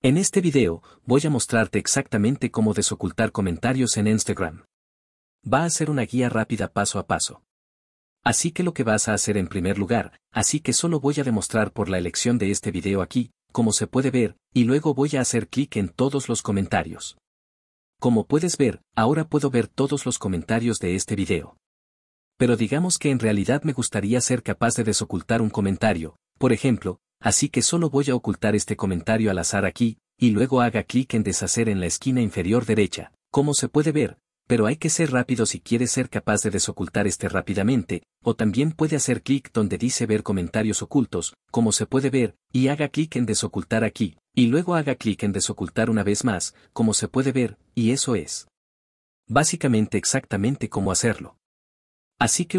En este video, voy a mostrarte exactamente cómo desocultar comentarios en Instagram. Va a ser una guía rápida paso a paso. Así que lo que vas a hacer en primer lugar, así que solo voy a demostrar por la elección de este video aquí, como se puede ver, y luego voy a hacer clic en todos los comentarios. Como puedes ver, ahora puedo ver todos los comentarios de este video. Pero digamos que en realidad me gustaría ser capaz de desocultar un comentario, por ejemplo, Así que solo voy a ocultar este comentario al azar aquí, y luego haga clic en deshacer en la esquina inferior derecha, como se puede ver, pero hay que ser rápido si quiere ser capaz de desocultar este rápidamente, o también puede hacer clic donde dice ver comentarios ocultos, como se puede ver, y haga clic en desocultar aquí, y luego haga clic en desocultar una vez más, como se puede ver, y eso es. Básicamente exactamente cómo hacerlo. Así que